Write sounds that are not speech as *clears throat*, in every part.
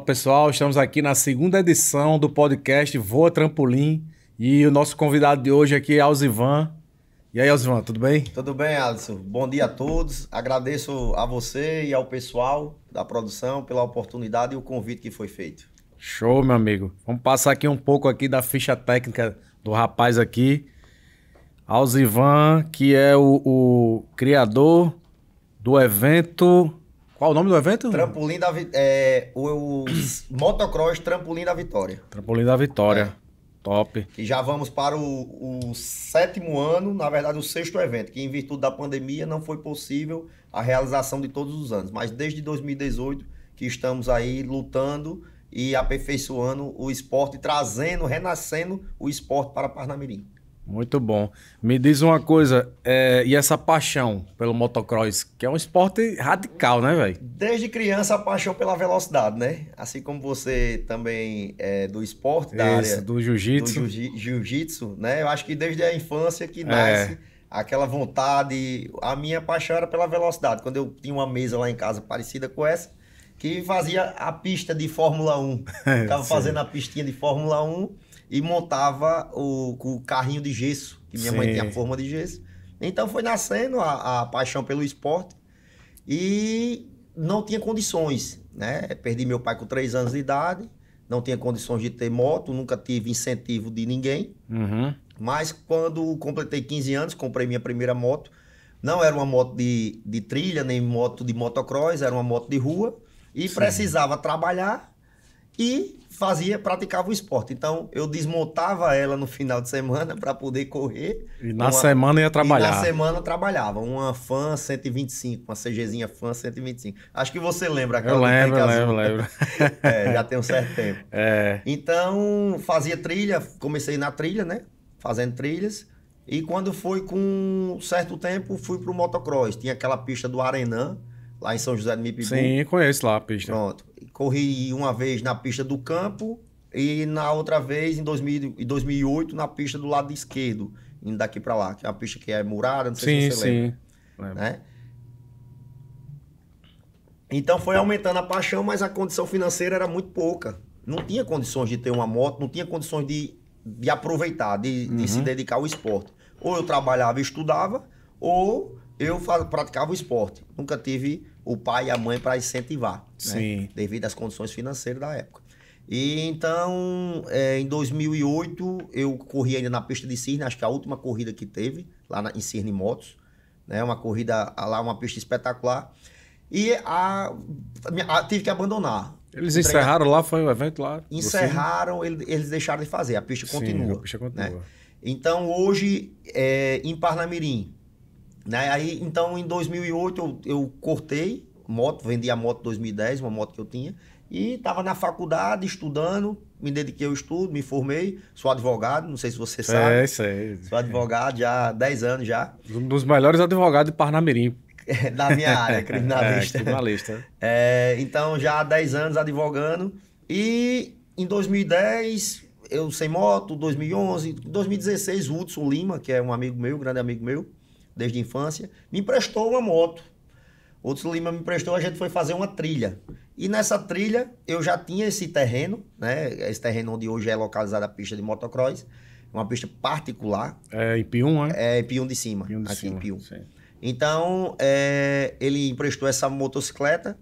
pessoal, estamos aqui na segunda edição do podcast Voa Trampolim e o nosso convidado de hoje aqui é Alzivan. E aí, Alzivan, tudo bem? Tudo bem, Alisson. Bom dia a todos. Agradeço a você e ao pessoal da produção pela oportunidade e o convite que foi feito. Show, meu amigo. Vamos passar aqui um pouco aqui da ficha técnica do rapaz aqui. Alzivan, que é o, o criador do evento qual o nome do evento? Trampolim da é, o, o *clears throat* Motocross Trampolim da Vitória. Trampolim da Vitória. É. Top. E já vamos para o, o, sétimo ano, na verdade, o sexto evento, que em virtude da pandemia não foi possível a realização de todos os anos. Mas desde 2018 que estamos aí lutando e aperfeiçoando o esporte, trazendo, renascendo o esporte para Parnamirim. Muito bom. Me diz uma coisa, é, e essa paixão pelo motocross, que é um esporte radical, né, velho? Desde criança a paixão pela velocidade, né? Assim como você também é do esporte, da Isso, área do jiu-jitsu. Do jiu-jitsu, né? Eu acho que desde a infância que é. nasce é. aquela vontade. A minha paixão era pela velocidade. Quando eu tinha uma mesa lá em casa parecida com essa, que fazia a pista de Fórmula 1. Estava *laughs* fazendo a pistinha de Fórmula 1 e montava o, o carrinho de gesso, que minha Sim. mãe tinha forma de gesso. Então foi nascendo a, a paixão pelo esporte e não tinha condições, né? Perdi meu pai com 3 anos de idade, não tinha condições de ter moto, nunca tive incentivo de ninguém. Uhum. Mas quando completei 15 anos, comprei minha primeira moto. Não era uma moto de, de trilha, nem moto de motocross, era uma moto de rua. E Sim. precisava trabalhar e fazia, praticava o esporte. Então, eu desmontava ela no final de semana para poder correr. E na uma... semana ia trabalhar. E na semana trabalhava. Uma Fan 125, uma CGzinha Fan 125. Acho que você lembra aquela. Eu lembro, eu lembro, lembro. *laughs* é, já tem um certo tempo. *laughs* É. Então, fazia trilha, comecei na trilha, né? Fazendo trilhas. E quando foi com um certo tempo, fui pro motocross. Tinha aquela pista do Arenã, lá em São José do Mipibu. Sim, conheço lá a pista. Pronto. Corri uma vez na pista do campo e na outra vez, em 2000, 2008, na pista do lado esquerdo, indo daqui para lá, que é uma pista que é murada, não sei sim, se você sim. lembra. Né? Então foi aumentando a paixão, mas a condição financeira era muito pouca. Não tinha condições de ter uma moto, não tinha condições de, de aproveitar, de, uhum. de se uhum. dedicar ao esporte. Ou eu trabalhava e estudava, ou eu praticava o esporte, nunca tive o pai e a mãe para incentivar, né? Sim. Né? devido às condições financeiras da época. E então, é, em 2008, eu corri ainda na pista de Cirne, acho que a última corrida que teve, lá na, em Cirne Motos, né? uma corrida lá, uma pista espetacular. E a, a tive que abandonar. Eles encerraram lá, foi o um evento lá? Encerraram, ele, eles deixaram de fazer, a pista Sim, continua. A pista né? continua. Né? Então, hoje, é, em Parnamirim, né? Aí, então, em 2008 eu, eu cortei moto, vendi a moto 2010, uma moto que eu tinha, e estava na faculdade estudando, me dediquei ao estudo, me formei, sou advogado, não sei se você é, sabe. É, isso aí. Sou advogado já há 10 anos já. Um dos melhores advogados de Parnamirim. *laughs* É, da minha área, *laughs* é, criminalista. é, criminalista. É, então, já há 10 anos advogando. E em 2010, eu sem moto, 2011, 2016, Hudson Lima, que é um amigo meu, grande amigo meu, desde a infância, me emprestou uma moto. Outro Lima me emprestou, a gente foi fazer uma trilha. E nessa trilha eu já tinha esse terreno, né? Esse terreno onde hoje é localizada a pista de motocross, uma pista particular. É em Pium, né? É em Pium de cima, Pium de aqui cima, em Pium. Sim. Então é, ele emprestou essa motocicleta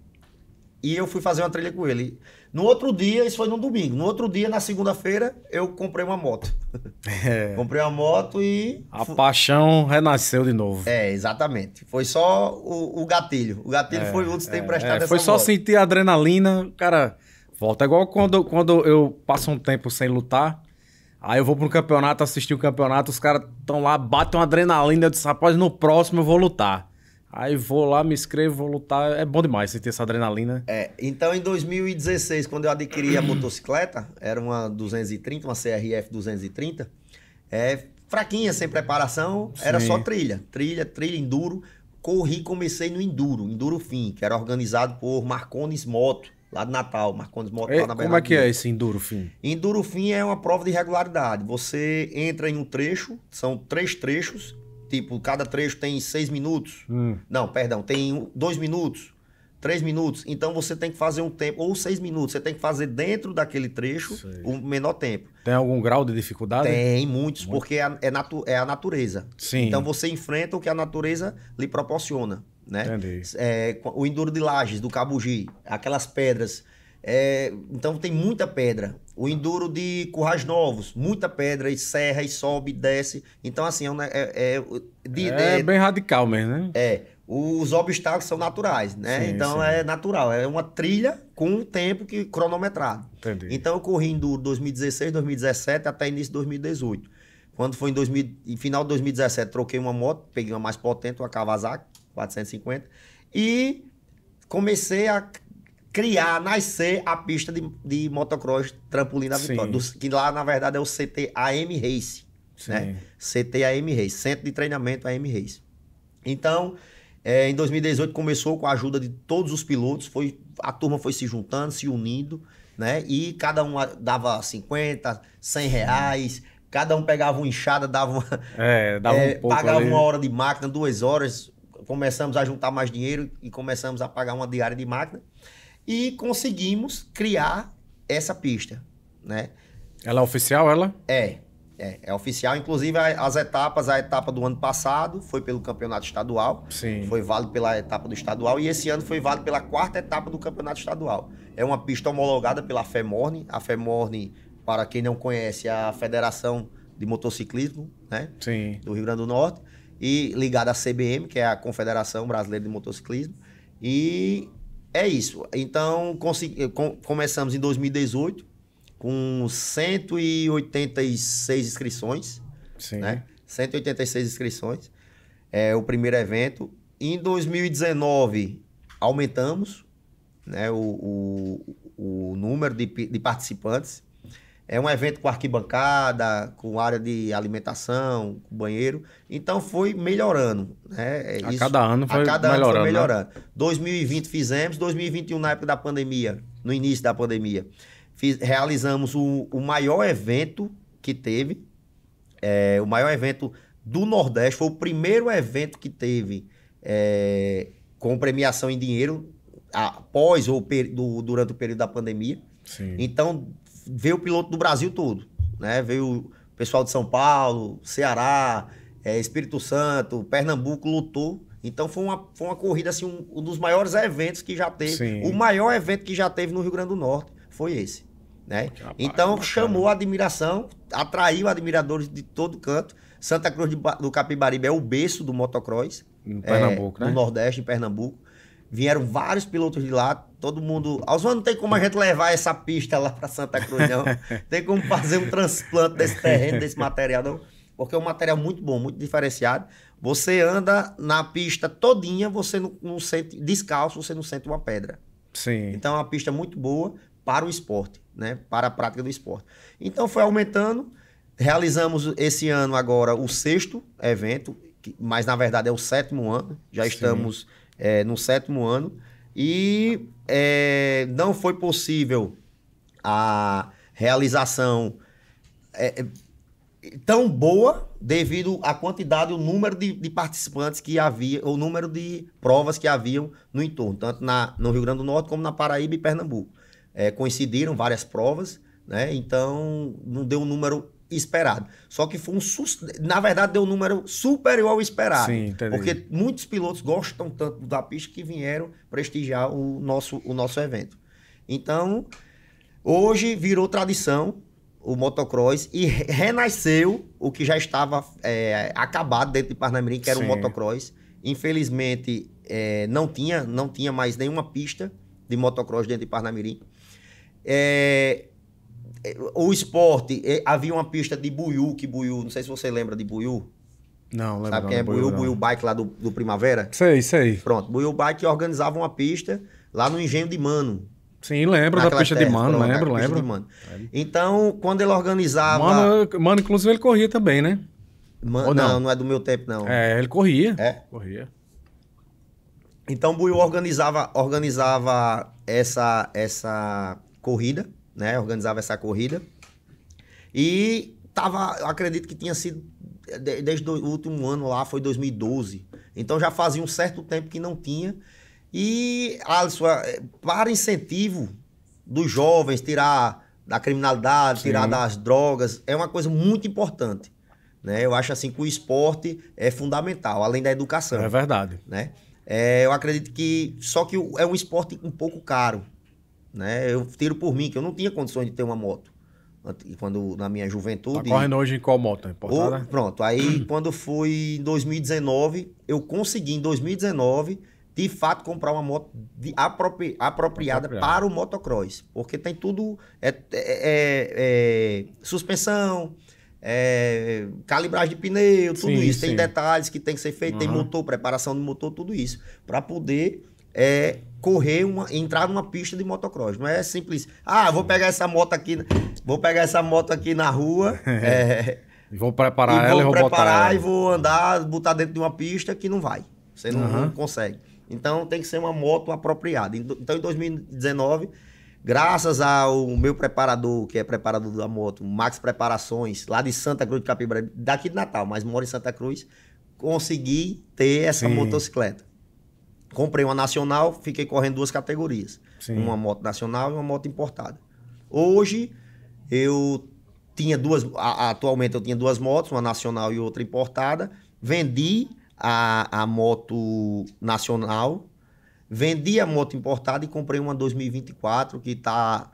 e eu fui fazer uma trilha com ele. No outro dia, isso foi no domingo. No outro dia, na segunda-feira, eu comprei uma moto. É. *laughs* comprei uma moto e. A paixão renasceu de novo. É, exatamente. Foi só o, o gatilho. O gatilho é, foi o de tem é, emprestado é, Foi só moto. sentir a adrenalina, cara. Volta igual quando, quando eu passo um tempo sem lutar. Aí eu vou para um campeonato, assistir o campeonato, os caras estão lá, batem uma adrenalina, eu disse, rapaz, no próximo eu vou lutar. Aí vou lá, me inscrevo, vou lutar. É bom demais você ter essa adrenalina. É, então em 2016, quando eu adquiri a motocicleta, era uma 230, uma CRF 230, é fraquinha, sem preparação, Sim. era só trilha. Trilha, trilha, enduro. Corri, comecei no enduro, enduro fim, que era organizado por Marcones Moto, lá de Natal, Marcones Moto e, lá é, na Como é que é esse enduro fim? Enduro fim é uma prova de regularidade. Você entra em um trecho, são três trechos, Tipo, cada trecho tem seis minutos. Hum. Não, perdão, tem dois minutos, três minutos. Então você tem que fazer um tempo, ou seis minutos, você tem que fazer dentro daquele trecho Sei. o menor tempo. Tem algum grau de dificuldade? Tem muitos, Muito. porque é, é, natu, é a natureza. Sim. Então você enfrenta o que a natureza lhe proporciona. Né? Entendi. É, o enduro de lajes do Cabugi, aquelas pedras é, então tem muita pedra. O enduro de currais novos, muita pedra, e serra, e sobe, desce. Então, assim, é, é, é, de, é, bem radical mesmo, né? É. Os obstáculos são naturais, né? Sim, então sim. é natural. É uma trilha com o tempo que cronometrado. Entendi. Então eu corri enduro 2016, 2017 até início de 2018. Quando foi em 2000, em final de 2017, troquei uma moto, peguei uma mais potente, uma Kawasaki 450, e comecei a criar, nascer a pista de, de motocross Trampolim da Vitória. Do, que lá, na verdade, é o CTAM Race. Né? CTAM Race, Centro de Treinamento AM Race. Então, é, em 2018 começou com a ajuda de todos os pilotos, foi, a turma foi se juntando, se unindo, né? E cada um dava 50, 100 reais, cada um pegava uma enxada, dava uma, é, dava é, um pouco pagava ali. uma hora de máquina, duas horas. Começamos a juntar mais dinheiro e começamos a pagar uma diária de máquina. E conseguimos criar essa pista, né? Ela é oficial, ela? É, é, é oficial. Inclusive, as etapas, a etapa do ano passado foi pelo campeonato estadual. Sim. Foi válido pela etapa do estadual. E esse ano foi válido pela quarta etapa do campeonato estadual. É uma pista homologada pela FEMORNE. A FEMORNE, para quem não conhece, é a Federação de Motociclismo né? Sim. do Rio Grande do Norte. E ligada à CBM, que é a Confederação Brasileira de Motociclismo. E é isso. Então, começamos em 2018 com 186 inscrições. Sim. Né? 186 inscrições. É o primeiro evento. Em 2019, aumentamos né, o, o, o número de, de participantes. É um evento com arquibancada, com área de alimentação, com banheiro. Então foi melhorando. Né? É isso, a cada ano foi a cada melhorando. Ano foi melhorando. Né? 2020 fizemos, 2021 na época da pandemia, no início da pandemia, fiz, realizamos o, o, maior evento que teve, é, o maior evento do Nordeste, foi o primeiro evento que teve é, com premiação em dinheiro após ou per, do, durante o período da pandemia. Sim. Então veio o piloto do Brasil todo, né? Veio pessoal de São Paulo, Ceará, é, Espírito Santo, Pernambuco lutou. Então foi uma, foi uma corrida, assim, um, um dos maiores eventos que já teve. Sim. O maior evento que já teve no Rio Grande do Norte foi esse. Né? Rapaz, é então bacana. chamou a admiração, atraiu admiradores de todo canto. Santa Cruz de, do Capibaribe é o berço do motocross. Em Pernambuco, é, né? No Nordeste, em Pernambuco. Vieram vários pilotos de lá, todo mundo. Alzão, não tem como a gente levar essa pista lá para Santa Cruz, não. *laughs* tem como fazer um transplante desse terreno, desse material, não. Porque é um material muito bom, muito diferenciado. Você anda na pista todinha, você não, não sente. Descalço, você não sente uma pedra. Sim. Então é uma pista muito boa para o esporte, né? Para a prática do esporte. Então foi aumentando. Realizamos esse ano agora o sexto evento, mas na verdade é o sétimo ano. Já Sim. estamos é, no sétimo ano, e é, não foi possível a realização é, é, tão boa devido à quantidade, o número de, de, participantes que havia, o número de provas que haviam no entorno, tanto na, no Rio Grande do Norte como na Paraíba e Pernambuco. É, coincidiram várias provas, né? então não deu um número esperado. Só que foi um susto. Na verdade, deu um número superior ao esperado. Sim, entendi. Porque muitos pilotos gostam tanto da pista que vieram prestigiar o nosso, o nosso evento. Então, hoje virou tradição o motocross e renasceu o que já estava é, acabado dentro de Parnamirim, que era o motocross. Infelizmente, é, não tinha não tinha mais nenhuma pista de motocross dentro de Parnamirim. É, é, o esporte, é, havia uma pista de Buiú, que buiu não sei se você lembra de Buiú. Não, lembro. Sabe quem é Buiú? Buiú Bike lá do, do Primavera? Sei, sei. Pronto, Buiú Bike organizava uma pista lá no Engenho de Mano. Sim, lembro da pista, terra, de mano, pronto, lembro, Mano, Então, quando ele organizava. Mano, mano inclusive ele corria também, né? Man... Não, não, não, é do meu tempo, não. É, ele corria. É? Corria. Então, Buiú organizava, organizava essa, essa corrida né? Organizava essa corrida. E tava, acredito que tinha sido desde o último ano lá, foi 2012. Então já fazia um certo tempo que não tinha. E, Alisson, é, para incentivo dos jovens tirar da criminalidade, Sim. tirar das drogas, é uma coisa muito importante. Né? Eu acho assim que o esporte é fundamental, além da educação. É verdade. Né? É, eu acredito que. Só que é um esporte um pouco caro. Né? Eu tiro por mim, que eu não tinha condições de ter uma moto. Quando, na minha juventude. Tá correndo hoje em qual moto? Ou, né? pronto. Aí, *clears throat* quando foi em 2019, eu consegui, em 2019, de fato, comprar uma moto de, apropri, apropriada, apropriada, para o motocross. Porque tem tudo. É, é, é, é suspensão, é, calibragem de pneu, tudo sim, isso. Sim. Tem detalhes que tem que ser feito, uhum. tem motor, preparação do motor, tudo isso. Para poder é correr uma, entrar numa pista de motocross. Não é simples. Ah, vou pegar essa moto aqui, vou pegar essa moto aqui na rua. *laughs* é, e é, vou preparar e ela vou e vou preparar e vou andar, botar dentro de uma pista que não vai. Você não, uhum. não consegue. Então tem que ser uma moto apropriada. Então, então em 2019 graças ao meu preparador, que é preparador da moto, Max Preparações, lá de Santa Cruz de Capibaribe, daqui de Natal, mas moro em Santa Cruz, consegui ter essa Sim. motocicleta comprei uma nacional, fiquei correndo duas categorias. Sim. Uma moto nacional e uma moto importada. Hoje, eu tinha duas. atualmente eu tinha duas motos, uma nacional e outra importada. Vendi a, a moto nacional, vendi a moto importada e comprei uma 2024 que está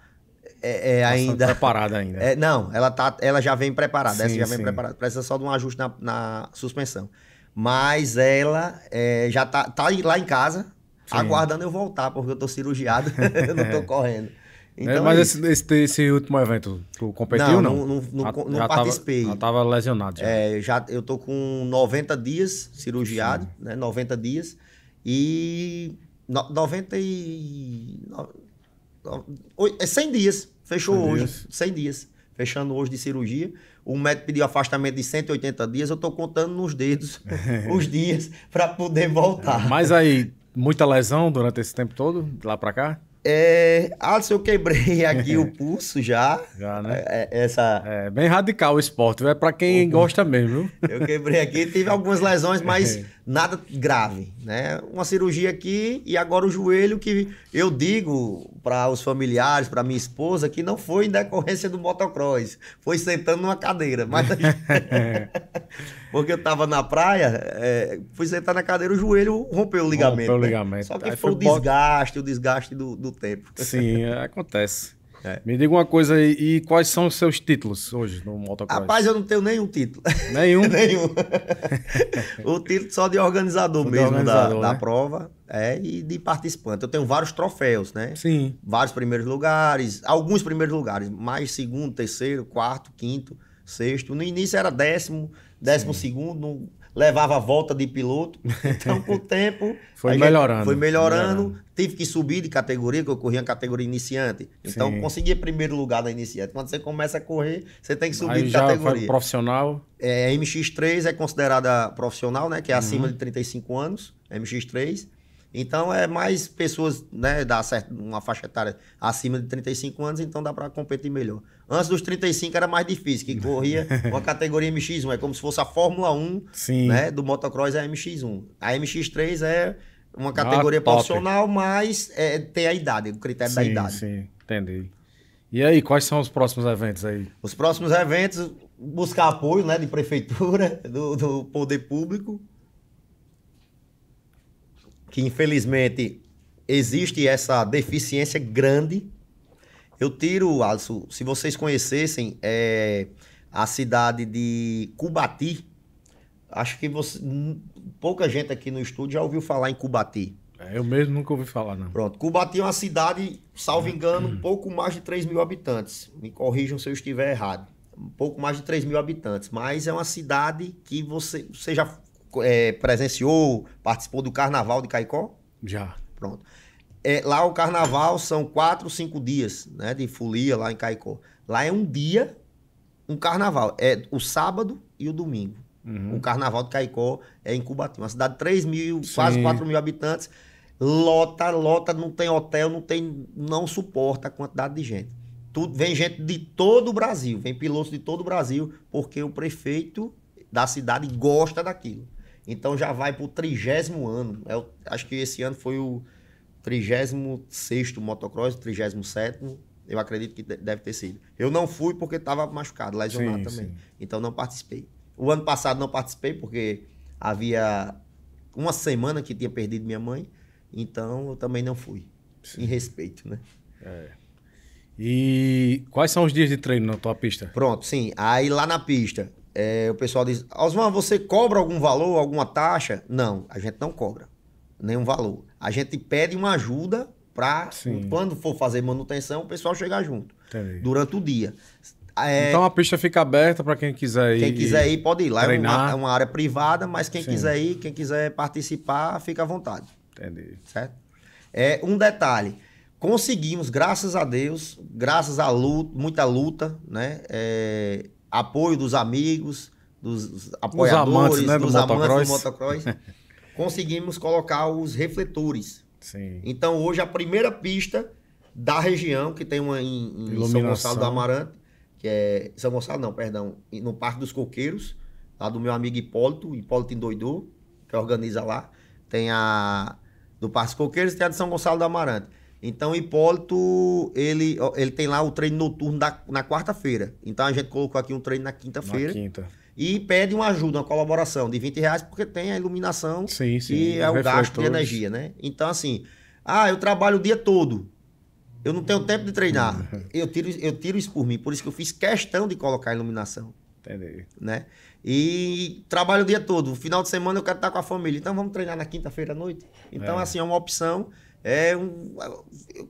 é, é tá ainda. Preparada ainda. É, não, ela, tá, ela já vem preparada. Sim, essa já vem sim. preparada. Precisa só de um ajuste na, na suspensão. Mas ela é, já tá, tá lá em casa, Sim. aguardando eu voltar, porque eu tô cirurgiado, *laughs* eu não tô é. correndo. É, então, é, mas esse, esse, esse, último evento, tu competiu não, ou não? Não, não, já, não já participei. já tava lesionado. Já. É, já, eu tô com 90 dias cirurgiado, Sim. né? 90 dias. E. No, 90 e. No, no, 100 é dias. Fechou 100 hoje. Dias. 100 dias. Fechando hoje de cirurgia o médico pediu afastamento de 180 dias, eu estou contando nos dedos *laughs* os dias para poder voltar. Mas aí, muita lesão durante esse tempo todo, lá para cá? É, Alisson, eu quebrei aqui o pulso já. *laughs* Já, né? É, é, essa... é bem radical o esporte, é para quem uhum. *laughs* gosta mesmo. Eu quebrei aqui, tive algumas lesões, mas nada grave, né? Uma cirurgia aqui e agora o joelho que eu digo para os familiares, para minha esposa, que não foi em decorrência do motocross, foi sentando numa cadeira, mas *laughs* porque eu estava na praia, é, fui sentar na cadeira, o joelho rompeu o ligamento. Rompeu o né? ligamento. Né? Só que foi, foi o desgaste, o desgaste do, do tempo. Sim, *laughs* acontece. É. Me diga uma coisa aí, e quais são os seus títulos hoje no motocross? Rapaz, eu não tenho nenhum título. Nenhum? *laughs* nenhum. *laughs* o título só de organizador o mesmo de organizador, da, né? da prova é, e de participante. Eu tenho vários troféus, né? Sim. Vários primeiros lugares, alguns primeiros lugares, mais segundo, terceiro, quarto, quinto, sexto. No início era décimo, décimo Sim. segundo. No levava a volta de piloto. Então, com o *laughs* tempo. foi melhorando. Foi melhorando, melhorando, Tive que subir de categoria, que eu corria em categoria iniciante. Então, Sim. conseguia primeiro lugar na iniciante. Quando você começa a correr, você tem que subir Aí de já categoria. Foi profissional? É, MX3 é considerada profissional, né? Que é acima uhum. de 35 anos, MX3. Então é mais pessoas, né, dá certo uma faixa etária acima de 35 anos, então dá para competir melhor. Antes dos 35 era mais difícil, que corria uma *laughs* categoria MX1, é como se fosse a Fórmula 1, Sim. né, do motocross é a MX1. A MX3 é uma ah, categoria ah, profissional, mas é, tem a idade, o critério sim, da idade. Sim, entendi. E aí, quais são os próximos eventos aí? Os próximos eventos, buscar apoio né, de prefeitura, *laughs* do, do poder público, que infelizmente existe essa deficiência grande. Eu tiro, Alisson, se vocês conhecessem é, a cidade de Cubati, acho que você, pouca gente aqui no estúdio já ouviu falar em Cubati. É, eu mesmo nunca ouvi falar, não. Pronto, Cubati é uma cidade, salvo hum. engano, pouco mais de 3 mil habitantes. Me corrijam se eu estiver errado. Um pouco mais de 3 mil habitantes, mas é uma cidade que você, você já é, presenciou, participou do carnaval de Caicó? Já. Pronto. É, lá o carnaval são quatro, cinco dias né, de folia lá em Caicó. Lá é um dia, um carnaval. É o sábado e o domingo. Uhum. O carnaval de Caicó é em Cubatão, Uma cidade de 3 mil, Sim. quase 4 mil habitantes. Lota, lota, não tem hotel, não tem. não suporta a quantidade de gente. Tudo, vem gente de todo o Brasil, vem pilotos de todo o Brasil, porque o prefeito da cidade gosta daquilo. Então já vai para o trigésimo ano. Eu é acho que esse ano foi o 36º motocross, 37 eu acredito que deve ter sido. Eu não fui porque estava machucado, lesionado sim, também. Sim. Então não participei. O ano passado não participei porque havia uma semana que tinha perdido minha mãe, então eu também não fui. Sim. Em respeito, né? É. E quais são os dias de treino na tua pista? Pronto, sim. Aí lá na pista, é, o pessoal diz: Osman, você cobra algum valor, alguma taxa? Não, a gente não cobra nenhum valor. A gente pede uma ajuda para, quando for fazer manutenção, o pessoal chegar junto Entendi. durante o dia. É, então a pista fica aberta para quem quiser ir. Quem quiser ir pode ir. Lá é uma, é uma, área privada, mas quem Sim. quiser ir, quem quiser participar, fica à vontade. Entendi. Certo? É, um detalhe: conseguimos, graças a Deus, graças a luta, muita luta, né? É, apoio dos amigos, dos apoiadores, amantes, né, do dos motocross. amantes do motocross, *laughs* conseguimos colocar os refletores. Sim. Então hoje a primeira pista da região, que tem uma em, em São Gonçalo do Amarante, que é. São Gonçalo, não, perdão, no Parque dos Coqueiros, lá do meu amigo Hipólito, Hipólito Endoidou, que organiza lá. Tem a do Parque dos Coqueiros e tem a de São Gonçalo do Amarante. Então, Hipólito, ele, ele tem lá o treino noturno da, na quarta-feira. Então, a gente colocou aqui um treino na quinta-feira. Na quinta. E pede uma ajuda, uma colaboração de 20 reais, porque tem a iluminação sim, sim, e é o gasto de energia, né? Então, assim, ah, eu trabalho o dia todo. Eu não tenho tempo de treinar. *laughs* Eu tiro, eu tiro isso por mim. Por isso que eu fiz questão de colocar a iluminação. Entendi. Né? E trabalho o dia todo. No final de semana eu quero estar com a família. Então vamos treinar na quinta-feira à noite. Então, é. assim, é uma opção é um,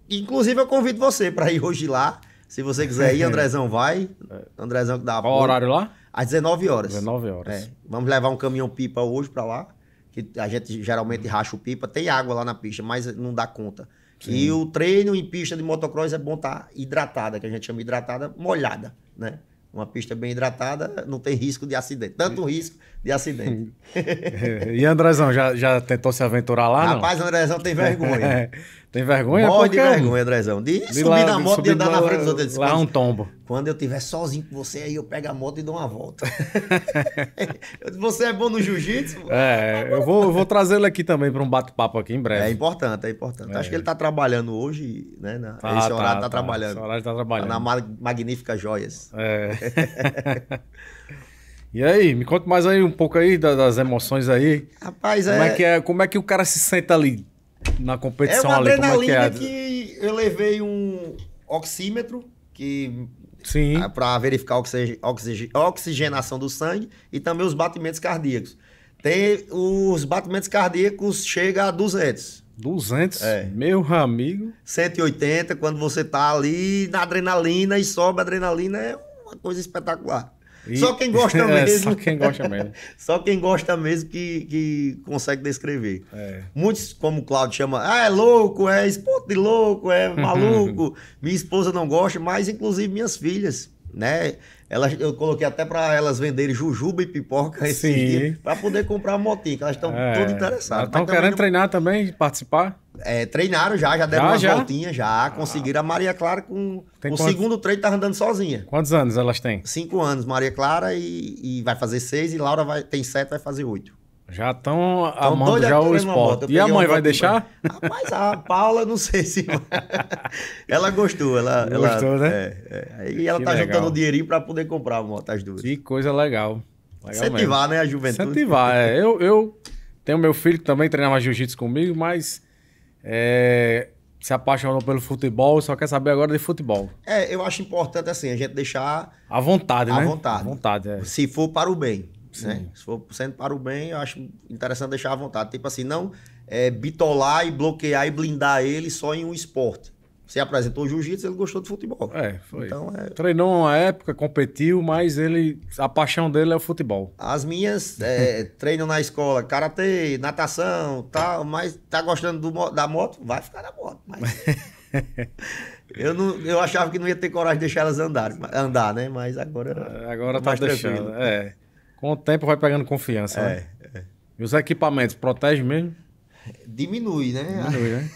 inclusive, eu convido você para ir hoje lá. Se você quiser ir, *laughs* é. Andrezão vai. É. Andrezão que dá Qual horário lá? Às 19 horas. 19 horas. É. Vamos levar um caminhão pipa hoje para lá. Que a gente geralmente racha o pipa. Tem água lá na pista, mas não dá conta. Sim. E o treino em pista de motocross é bom estar tá hidratada, que a gente chama hidratada, molhada, né? uma pista bem hidratada, não tem risco de acidente. Tanto risco de acidente. *laughs* É, e Andrezão, já, já tentou se aventurar lá? Rapaz, não? Andrezão tem vergonha. *laughs* Tem vergonha? Morre de vergonha, Andrezão. De, subir lá, na moto e andar na frente dos outros. Lá um tombo. Quando eu tiver sozinho com você, aí eu pego a moto e dou uma volta. *laughs* você é bom no jiu-jitsu? É, eu vou, eu vou trazê-lo aqui também para um bate-papo aqui em breve. É importante, é importante. É. Acho que ele está trabalhando hoje, né? Na, tá, esse horário está tá, tá trabalhando. Esse horário está trabalhando. Tá na Magnífica Joias. É. *laughs* E aí, me conta mais aí um pouco aí das emoções aí. Rapaz, como é... é que é, como é que o cara se senta ali na competição é uma ali, adrenalina como é que, é? que eu levei um oxímetro que Sim. Ah, para verificar a oxigenação do sangue e também os batimentos cardíacos. Tem os batimentos cardíacos chega a 200. 200? É. Meu amigo. 180 quando você tá ali na adrenalina e sobe a adrenalina é uma coisa espetacular. E... Só quem gosta *laughs* é, mesmo. só quem gosta mesmo. *laughs* só quem gosta mesmo que, que consegue descrever. É. Muitos, como o Claudio chama, ah, é louco, é esporte de louco, é *laughs* maluco. minha esposa não gosta, mas inclusive minhas filhas né? Elas, eu coloquei até para elas venderem jujuba e pipoca *laughs* para poder comprar a motinha, elas estão é, todas interessadas. Estão querendo treinar também, participar? É, treinaram já, já deram já, umas já? voltinhas, já ah. conseguiram. A Maria Clara, com Tem o quantos... segundo treino, tá andando sozinha. Quantos anos elas têm? Cinco anos, Maria Clara, e, e vai fazer seis, e Laura vai, tem sete, vai fazer oito. Já estão amando já o esporte. E a mãe vai deixar? Rapaz, a Paula, não sei se. *laughs* ela gostou, ela. Gostou, ela, né? É, é. Aí ela que tá legal. juntando um dinheirinho para poder comprar a moto, tá as duas. Que coisa legal. legal Incentivar, mesmo. né, a juventude. Incentivar, é. Eu, eu tenho meu filho que também treinava jiu-jitsu comigo, mas. É, se apaixonou pelo futebol, só quer saber agora de futebol. É, eu acho importante assim, a gente deixar. À vontade, né? À vontade. vontade, é. Se for para o bem. Né? Se for sendo para o bem, eu acho interessante deixar à vontade. Tipo assim, não é, bitolar e bloquear e blindar ele só em um esporte. Você apresentou jiu-jitsu, ele gostou de futebol. É, foi. Então, é... Treinou uma época, competiu, mas ele a paixão dele é o futebol. As minhas é, *laughs* treinam na escola, karatê, natação, tal, mas tá gostando do, da moto, vai ficar na moto. Mas... *laughs* eu, não, eu achava que não ia ter coragem de deixar elas andar, andar né? Mas agora. Agora tá deixando. Tranquilo. É. Com o tempo vai pegando confiança, né? é, né? É. E os equipamentos protegem mesmo? Diminui, né? Diminui, né?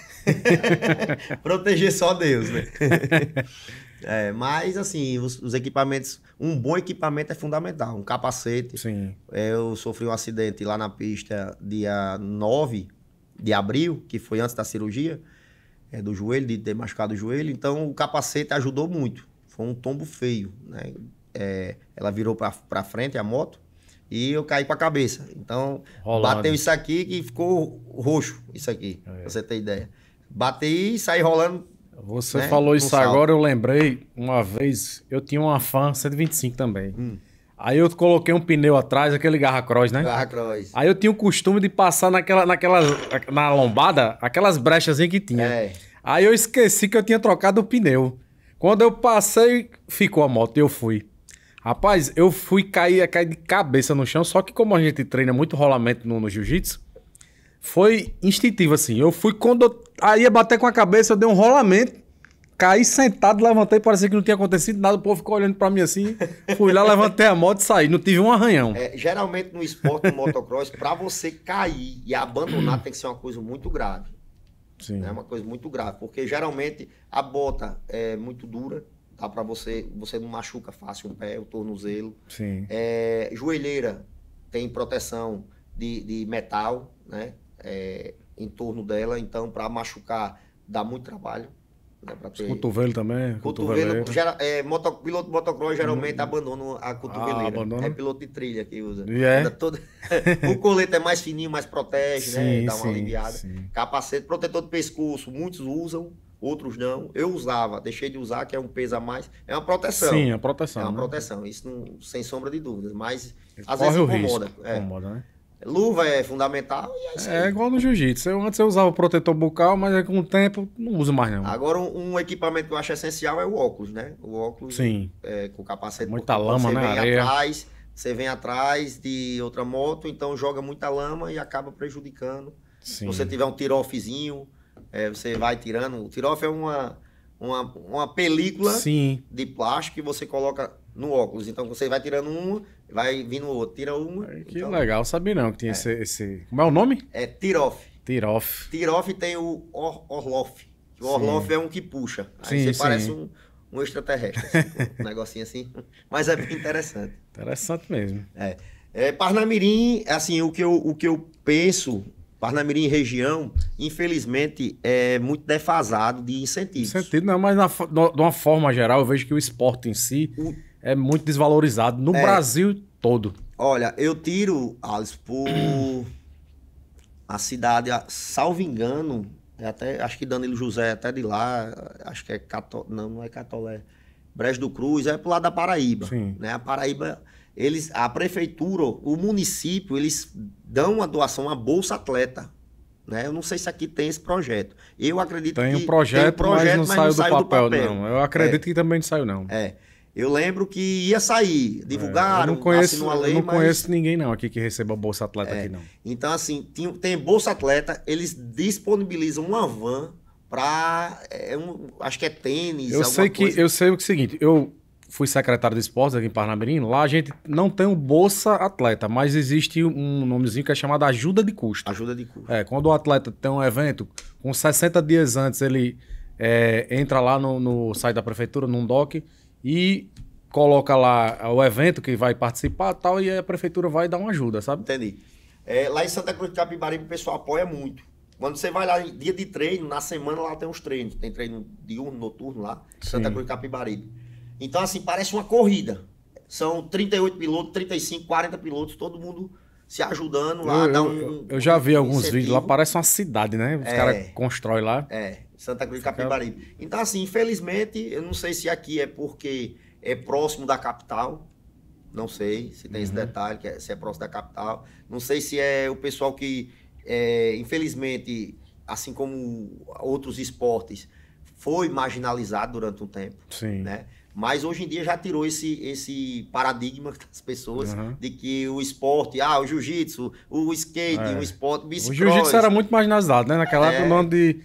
*laughs* Proteger só Deus, né? *laughs* É, mas assim, os, os, equipamentos, um bom equipamento é fundamental, um capacete. Sim. É, eu sofri um acidente lá na pista dia 9 de abril, que foi antes da cirurgia, é, do joelho, de ter machucado o joelho, então o capacete ajudou muito. Foi um tombo feio, né? É, ela virou para frente a moto e eu caí com a cabeça. Então, Rolando. bateu isso aqui que ficou roxo, isso aqui, é. pra você ter ideia. Batei e saí rolando. Você né, falou isso agora, eu lembrei uma vez, eu tinha uma fan 125 também. Hum. Aí eu coloquei um pneu atrás, aquele garra cross, né? Garra cross. Aí eu tinha o costume de passar naquela, naquela na lombada, aquelas brechas que tinha. É. Aí eu esqueci que eu tinha trocado o pneu. Quando eu passei, ficou a moto e eu fui. Rapaz, eu fui cair, cair de cabeça no chão, só que como a gente treina muito rolamento no, no jiu-jitsu, foi instintivo assim. Eu fui quando eu, aí ia bater com a cabeça, eu dei um rolamento, caí sentado, levantei, parecia que não tinha acontecido nada, o povo ficou olhando para mim assim. Fui lá, levantei a moto e saí, não tive um arranhão. É, geralmente no esporte, no motocross, para você cair e abandonar tem que ser uma coisa muito grave. Sim. É uma coisa muito grave, porque geralmente a bota é muito dura, Dá tá para você, você não machuca fácil o pé, o tornozelo. Sim. É, joelheira tem proteção de, de metal, né? É, em torno dela, então para machucar dá muito trabalho. Né, ter... Cotovelo também. Cotovelo, gera, é, moto, piloto de motocross geralmente hum. abandona a cotoveleira. Ah, abandona? É piloto de trilha que usa. Yeah. É? Todo... *laughs* o colete é mais fininho, mais protege, né? sim, né? Dá uma sim, aliviada. Sim. Capacete, protetor de pescoço, muitos usam outros não. Eu usava, deixei de usar, que é um peso a mais. É uma proteção. Sim, é uma proteção. É uma né? proteção, isso não, sem sombra de dúvidas. Mas Ele é, às vezes incomoda. Risco, é. Incomoda, né? Luva é fundamental é, é, é igual no jiu-jitsu. Eu, antes eu usava protetor bucal, mas com o tempo não uso mais não. Agora um, um, equipamento que eu acho essencial é o óculos, né? O óculos Sim. É, com capacete. Muita lama, você né? Vem Areia. atrás, você vem atrás de outra moto, então joga muita lama e acaba prejudicando. Sim. Se você tiver um tiro-offzinho, é, você vai tirando. O tirof é uma, uma, uma película Sim. de plástico que você coloca no óculos. Então você vai tirando uma, vai vindo outro, tira uma. Que então... legal, sabia não que tinha é. esse, esse. Como é o nome? É Tirof. Tirof. Tirof tem o Or Orloff. O Orloff é um que puxa. Aí sim, você sim. parece um, um extraterrestre. Assim, um *laughs* negocinho assim. Mas é bem interessante. Interessante mesmo. É. é Parnamirim, assim, o que eu, o que eu penso Parnamirim região, infelizmente, é muito defasado de incentivos. Incentivo, não, mas na, no, de uma forma geral, eu vejo que o esporte em si o... é muito desvalorizado no é... Brasil todo. Olha, eu tiro, Alice, por a cidade, salvo engano, é até, acho que Danilo José é até de lá, acho que é cató não, não é Catolé, Brejo do Cruz, é pro lado da Paraíba. Sim. Né? A Paraíba eles, a prefeitura, o município, eles dão uma doação, uma bolsa atleta. Né? Eu não sei se aqui tem esse projeto. Eu acredito tem que um projeto, tem um projeto, mas não, mas saiu, não do, papel, do, papel, não. Eu acredito é. que também não saiu, não. É. Eu lembro que ia sair, divulgaram, é, não conheço, lei, Eu não mas... conheço ninguém não aqui que receba Bolsa Atleta é. aqui não. Então assim, tem, tem, Bolsa Atleta, eles disponibilizam uma van para, é um, acho que é tênis, Eu sei que, coisa. eu sei o é seguinte, eu fui secretário de esportes aqui em Parnamirim, lá a gente não tem o um Bolsa Atleta, mas existe um nomezinho que é chamado ajuda de custo. Ajuda de custo. É, quando o atleta tem um evento, com 60 dias antes ele é, entra lá no, no site da prefeitura, num DOC, e coloca lá o evento que vai participar tal, e a prefeitura vai dar uma ajuda, sabe? Entendi. É, lá em Santa Cruz de Capibaribe o pessoal apoia muito. Quando você vai lá, dia de treino, na semana lá tem uns treinos. Tem treino de um noturno lá, Sim. Santa Cruz de Capibaribe. Então, assim, parece uma corrida. São 38 pilotos, 35, 40 pilotos, todo mundo se ajudando lá. Eu, um, eu, eu já vi um alguns incentivo. vídeos lá, parece uma cidade, né? Os é, caras constroem lá. É, Santa Cruz Capibaribe. Então, assim, infelizmente, eu não sei se aqui é porque é próximo da capital. Não sei se tem uhum. esse detalhe, é, se é próximo da capital. Não sei se é o pessoal que, é, infelizmente, assim como outros esportes, foi marginalizado durante um tempo. Sim. Né? Mas hoje em dia já tirou esse, esse paradigma *laughs* das pessoas uhum. de que o esporte, ah, o jiu-jitsu, o skate, é. o esporte, bicicross. O jiu-jitsu era muito marginalizado, né? Naquela é. época, de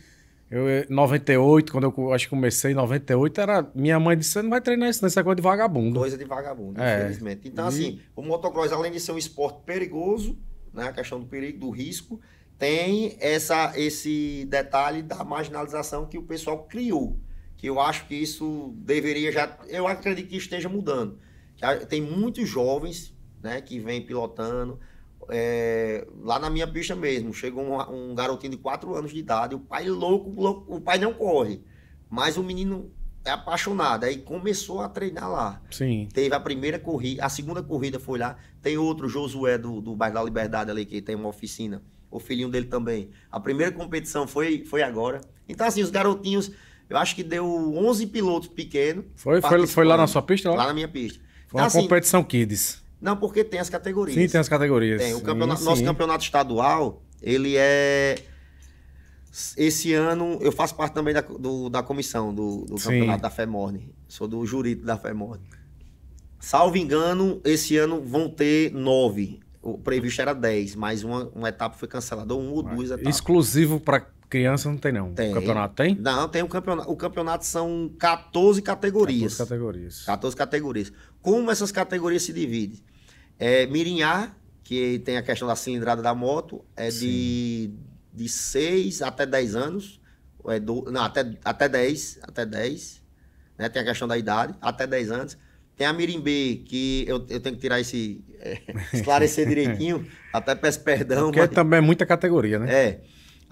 eu, 98, eh, quando eu acho que comecei em 98, era minha mãe disse: você não vai treinar isso, isso é coisa de vagabundo. Coisa de vagabundo, é. infelizmente. Então, e... assim, o motocross, além de ser um esporte perigoso, né? A questão do perigo, do risco, tem essa, esse detalhe da marginalização que o pessoal criou que eu acho que isso deveria já. Eu acredito que esteja mudando. Tem muitos jovens né, que vêm pilotando. É, lá na minha pista mesmo, chegou um, um, garotinho de 4 anos de idade, o pai louco, louco, o pai não corre, mas o menino é apaixonado, aí começou a treinar lá. Sim. Teve a primeira corrida, a segunda corrida foi lá, tem outro Josué do, do bairro da Liberdade ali, que tem uma oficina, o filhinho dele também. A primeira competição foi, foi agora. Então assim, os garotinhos eu acho que deu 11 pilotos pequenos. Foi, foi, foi lá na sua pista? Lá, lá na minha pista. Foi então, uma assim, competição Kids. Não, porque tem as categorias. Sim, tem as categorias. Tem. O campeonato, sim, Nosso campeonato estadual, ele é. Esse ano eu faço parte também da, do, da comissão do, do campeonato da FEMORN. Sou do jurito da FEMORN. Salvo engano, esse ano vão ter nove. O previsto era dez, mas uma, uma etapa foi cancelada, ou um ou duas etapas. Exclusivo para criança não tem, não. Tem. O campeonato tem? Não, tem o um campeonato. O campeonato são 14 categorias. 14 categorias. 14 categorias. Como essas categorias se dividem? É, Mirinhar, que tem a questão da cilindrada da moto, é Sim. de, de 6 até 10 anos. É do, não, até, até 10. Até 10. Né? Tem a questão da idade, até 10 anos. Tem a Mirim B, que eu, eu tenho que tirar esse. É, *laughs* esclarecer direitinho, *laughs* até peço perdão. Porque mas... também é muita categoria, né? É.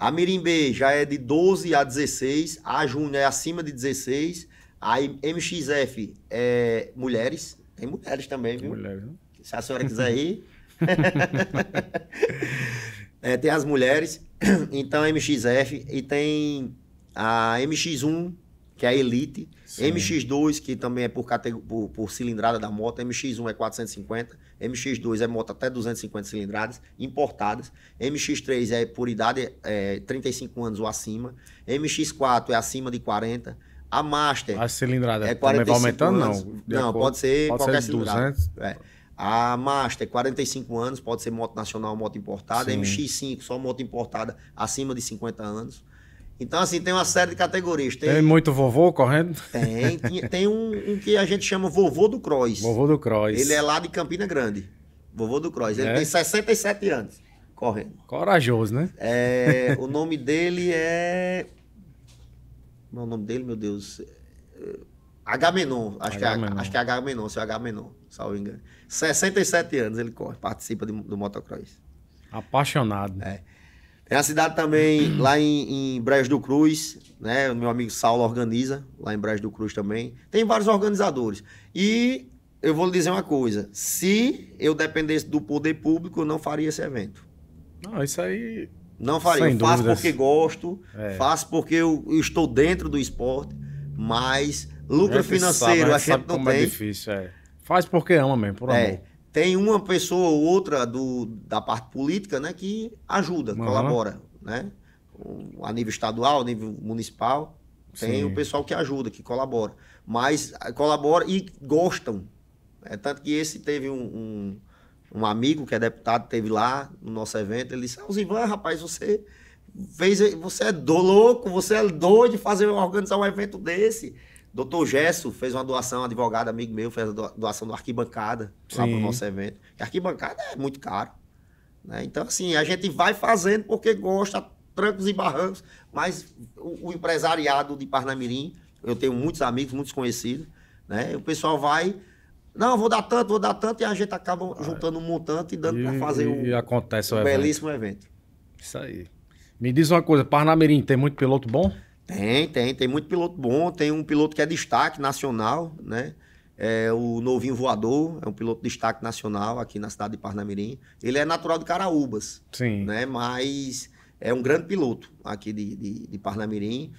A Mirim B já é de 12 a 16, a Júnior é acima de 16, a MXF é mulheres, tem mulheres também, viu? Mulheres, né? Se a senhora quiser ir. *laughs* é, tem as mulheres, então a MXF e tem a MX1, que é a Elite, Sim. MX2, que também é por, por, por, cilindrada da moto, MX1 é 450, MX2 é moto até 250 cilindradas, importadas, MX3 é por idade é, 35 anos ou acima, MX4 é acima de 40, a Master... A cilindrada é 45 vai aumentando, anos. não? Não, acordo, pode ser pode qualquer ser 200. cilindrada. É. A Master, 45 anos, pode ser moto nacional, moto importada. Sim. MX5, só moto importada acima de 50 anos. Então, assim, tem uma série de categorias. Tem, tem muito vovô correndo? Tem. Tem, um, um, que a gente chama vovô do Cross. Vovô do Cross. Ele é lá de Campina Grande. Vovô do Cross. Ele é. tem 67 anos correndo. Corajoso, né? É, o nome dele é... qual é o nome dele, meu Deus... É, Agamenon, acho, Agamenon. Que é, acho que é Agamenon, seu Agamenon, salvo engano. 67 anos ele corre, participa de, do motocross. Apaixonado. É. Tem é a cidade também lá em, em Brejo do Cruz, né? O meu amigo Saulo organiza lá em Brejo do Cruz também. Tem vários organizadores. E eu vou lhe dizer uma coisa: se eu dependesse do poder público, eu não faria esse evento. Não, isso aí. Não faria. Sem eu faço dúvidas. porque gosto, é. faço porque eu estou dentro do esporte, mas lucro financeiro sabe, a gente, sabe não como é tem. É difícil, é. Faz porque ama mesmo, por é. amor. Tem uma pessoa ou outra do, da parte política né, que ajuda, uhum. colabora, né? A nível estadual, a nível municipal, tem Sim. o pessoal que ajuda, que colabora. Mas eh, colabora e gostam. É tanto que esse teve um, um um amigo que é deputado teve lá no nosso evento, ele disse: ah, Zivan, rapaz, você fez, você é do louco, você é doido de fazer organizar um evento desse. Doutor Gesso fez uma doação, um advogado amigo meu, fez a doação do arquibancada para o nosso evento. E arquibancada é muito caro. Né? Então, assim, a gente vai fazendo porque gosta, trancos e barrancos, mas o, o empresariado de Parnamirim, eu tenho muitos amigos, muitos conhecidos, né? O pessoal vai. Não, vou dar tanto, vou dar tanto, e a gente acaba ah, juntando um montante e dando para fazer um, e acontece um evento. belíssimo evento. Isso aí. Me diz uma coisa, Parnamirim tem muito piloto bom? Tem, tem. Tem muito piloto bom. Tem um piloto que é destaque nacional, né? É o Novinho Voador, é um piloto de destaque nacional aqui na cidade de Parnamirim. Ele é natural de Caraúbas. Sim. Né? Mas é um grande piloto aqui de, de, de Parnamirim.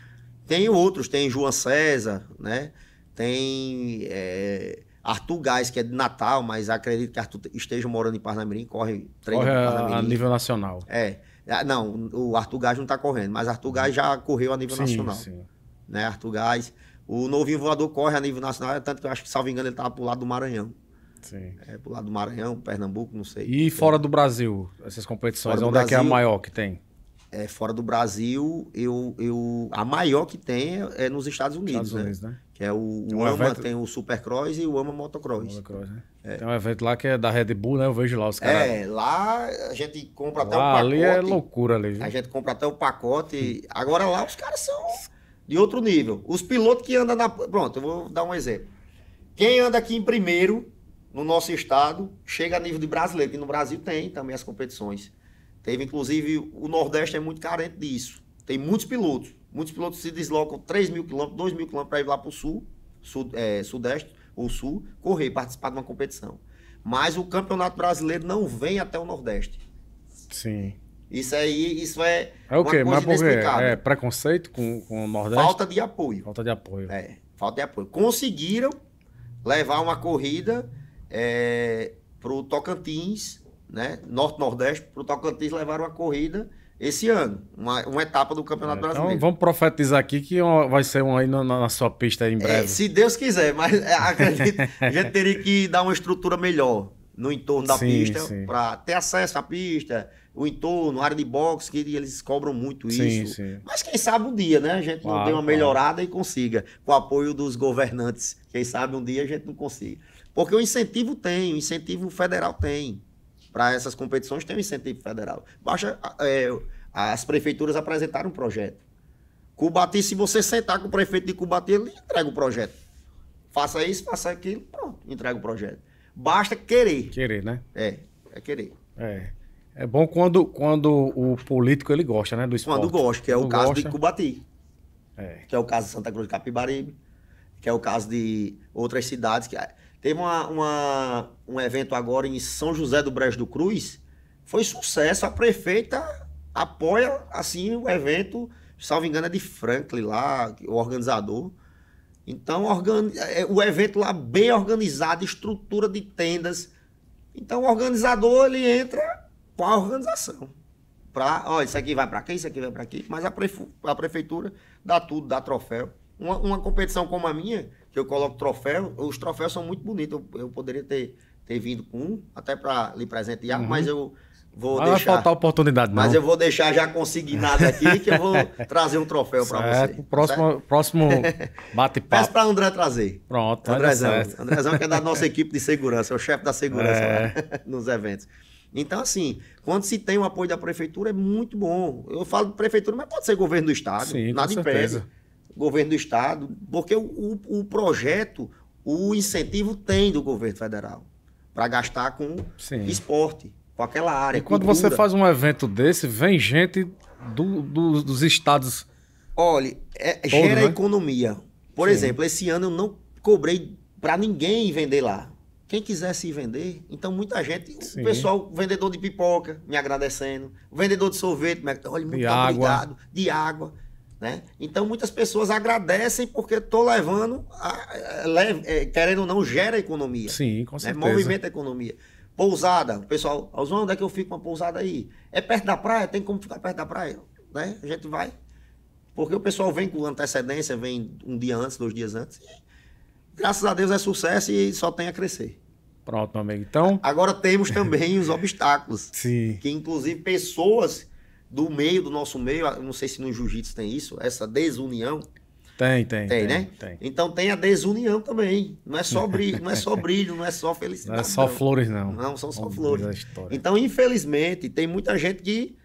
Tem outros, tem João César, né? Tem é, Arthur Gás, que é de Natal, mas acredito que Arthur esteja morando em Parnamirim, corre treino corre em Parnamirim. a nível nacional. É. Ah, não, o Arthur Gás não está correndo, mas Arthur Gás já correu a nível sim, nacional. Sim. Né? Arthur Gás. O novinho voador corre a nível nacional, é tanto que eu acho que, salvo engano, ele estava pro lado do Maranhão. Sim. É, pro lado do Maranhão, Pernambuco, não sei. E fora do Brasil, essas competições, onde Brasil, é que é a maior que tem? É, fora do Brasil, eu, eu, a maior que tem é, é nos Estados Unidos. Estados né? Unidos, né? Que é o, o um AMA, evento... tem o Supercross e o AMA Motocross. Motocross né? é. Tem um evento lá que é da Red Bull, né? Eu vejo lá os é, caras. É, lá a gente compra até o um pacote. Ali é loucura ali. Viu? A gente compra até o um pacote. Agora lá os caras são de outro nível. Os pilotos que andam na. Pronto, eu vou dar um exemplo. Quem anda aqui em primeiro no nosso estado chega a nível de brasileiro, que no Brasil tem também as competições. Teve, inclusive, o Nordeste é muito carente disso. Tem muitos pilotos Muitos pilotos se deslocam 3 mil quilômetros, 2 mil quilômetros para ir lá para o sul, é, sudeste ou sul, correr, participar de uma competição. Mas o campeonato brasileiro não vem até o Nordeste. Sim. Isso aí, isso é. É o quê? Mas por quê? É preconceito com, com o Nordeste? Falta de apoio. Falta de apoio. É, falta de apoio. Conseguiram levar uma corrida é, o Tocantins, né? Norte-Nordeste, para o Tocantins levar uma corrida esse ano, uma, uma etapa do Campeonato é, então Brasileiro. vamos profetizar aqui que vai ser um aí na, na sua pista em é, breve. É, se Deus quiser, mas é, acredito, a gente teria que dar uma estrutura melhor no entorno da sim, pista para ter acesso à pista, o entorno, área de boxe, que eles cobram muito sim, isso. Sim. Mas quem sabe um dia, né? A gente claro, não tem uma melhorada claro. e consiga, com o apoio dos governantes. Quem sabe um dia a gente não consiga. Porque o incentivo tem, o incentivo federal tem para essas competições tem um incentivo federal. Baixa, é, as prefeituras apresentaram um projeto. Cubati, se você sentar com o prefeito de Cubati, ele entrega o projeto. Faça isso, faça aquilo, pronto, entrega o projeto. Basta querer. Querer, né? É, é querer. É. É bom quando, quando o político ele gosta, né, do esporte. Quando gosta, que é quando o caso gosta. de Cubati. É. Que é o caso de Santa Cruz de Capibaribe, que é o caso de outras cidades que Teve uma, uma, um evento agora em São José do Brejo do Cruz. Foi sucesso. A prefeita apoia, assim, o evento. Salvo engano, é de Franklin lá, o organizador. Então, organ... É, o evento lá bem organizado, estrutura de tendas. Então, o organizador, ele entra com a organização. Pra, ó, isso aqui vai para aqui, isso aqui vai para aqui. Mas a, prefe... a prefeitura dá tudo, dá troféu. Uma, uma competição como a minha, que eu coloco troféu. Os troféus são muito bonitos. Eu, eu poderia ter, ter vindo com um, até para lhe presentear, uhum. mas eu vou mas deixar. Vai faltar oportunidade, não. Mas eu vou deixar já consignado aqui que eu vou *laughs* trazer um troféu para você. Próximo, próximo *laughs* bate-papo. Peço para André trazer. Pronto, Andrezão. Andrezão que é da *laughs* nossa equipe de segurança, é o chefe da segurança é. lá, nos eventos. Então, assim, quando se tem o apoio da prefeitura, é muito bom. Eu falo de prefeitura, mas pode ser governo do estado, Sim, nada impede governo do estado, porque o, o, o projeto, o incentivo tem do governo federal para gastar com Sim. esporte, com aquela área. E quando cultura. você faz um evento desse, vem gente do, do, dos estados. Olha, é, todo, gera né? economia. Por Sim. exemplo, esse ano eu não cobrei para ninguém vender lá. Quem quisesse ir vender, então muita gente, Sim. o pessoal, vendedor de pipoca me agradecendo, vendedor de sorvete, me, olha, muito de obrigado, água. de água. Né? Então muitas pessoas agradecem porque estou levando, a, é, querendo ou não, gera economia. Sim, com né? certeza. Né? Movimenta a economia. Pousada, o pessoal, onde é que eu fico uma pousada aí? É perto da praia? Tem como ficar perto da praia? Né? A gente vai. Porque o pessoal vem com antecedência, vem um dia antes, dois dias antes. E, graças a Deus é sucesso e só tem a crescer. Pronto, meu amigo. Então. Agora temos também os obstáculos. *laughs* Sim. Que inclusive pessoas do meio, do nosso meio, não sei se no jiu-jitsu tem isso, essa desunião. Tem, tem. Tem, tem né? Tem. Então tem a desunião também. Não é só brilho, não é só *laughs* brilho, não é só felicidade. Não é só não. flores, não. Não, são só flores. Então, infelizmente, tem muita gente que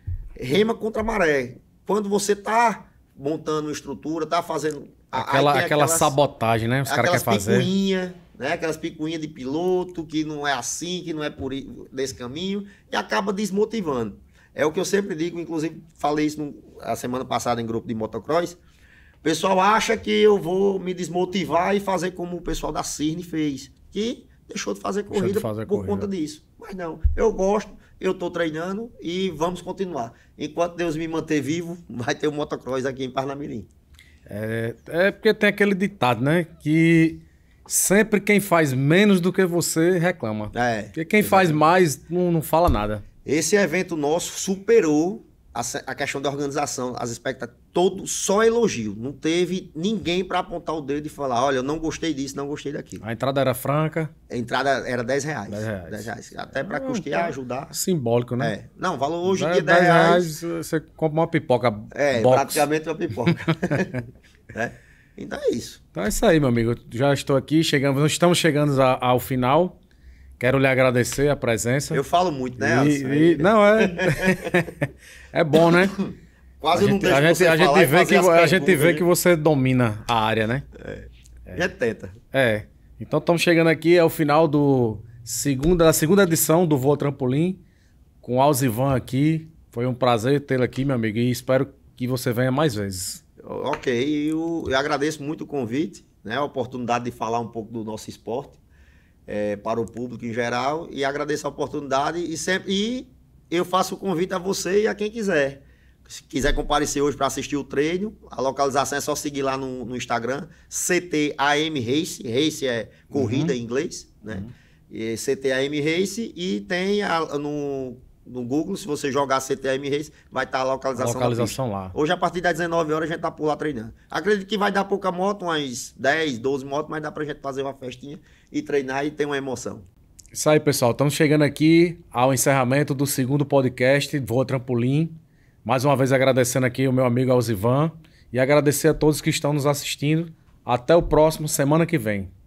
rema contra a maré. Quando você está montando uma estrutura, está fazendo. Aquela, aquela sabotagem, né? Os caras querem fazer. Né? Aquelas picuinhas de piloto, que não é assim, que não é por desse caminho, e acaba desmotivando. É o que eu sempre digo, inclusive falei isso no, a semana passada em grupo de motocross. O pessoal acha que eu vou me desmotivar e fazer como o pessoal da Cirne fez, que deixou de fazer corrida de fazer por corrida. conta disso. Mas não, eu gosto, eu estou treinando e vamos continuar. Enquanto Deus me manter vivo, *laughs* vai ter o um motocross aqui em Parnamirim. É, é porque tem aquele ditado, né? Que sempre quem faz menos do que você reclama. É, porque quem exatamente. faz mais não, não fala nada. Esse evento nosso superou a, a questão da organização, as expectativas, todo, só elogio. Não teve ninguém para apontar o dedo e falar: olha, eu não gostei disso, não gostei daquilo. A entrada era franca? A entrada era 10 reais. 10 reais. 10 reais. Até para é custear, ajudar. Simbólico, né? É. Não, valor hoje em dia 10 reais. reais. Você compra uma pipoca. É, box. praticamente uma pipoca. *laughs* é. Então é isso. Então é isso aí, meu amigo. Já estou aqui, chegamos, estamos chegando ao final. Quero lhe agradecer a presença. Eu falo muito, né, e, e, Não, é. *laughs* é bom, né? Quase a não deixo a gente, a gente vê que A gente vê né? que você domina a área, né? É. é. tenta. É. Então estamos chegando aqui ao é final do segunda, da segunda edição do Voo Trampolim, com o Alzivan aqui. Foi um prazer tê-lo aqui, meu amigo, e espero que você venha mais vezes. Ok, eu, eu agradeço muito o convite, né? A oportunidade de falar um pouco do nosso esporte é, para o público em geral e agradeço a oportunidade e sempre e eu faço o convite a você e a quem quiser. Se quiser comparecer hoje para assistir o treino, a localização é só seguir lá no, no Instagram, CTAM Race, Race é corrida uhum. em inglês, né? Uhum. E é CTAM Race e tem a, no no Google, se você jogar CTM Race, vai estar tá a localização. A localização lá. Hoje, a partir das 19 horas, a gente tá por lá treinando. Acredito que vai dar pouca moto, umas 10, 12 motos, mas dá pra gente fazer uma festinha e treinar e ter uma emoção. Isso aí, pessoal. Estamos chegando aqui ao encerramento do segundo podcast Voa Trampolim. Mais uma vez agradecendo aqui o meu amigo Alzivan e agradecer a todos que estão nos assistindo. Até o próximo, semana que vem.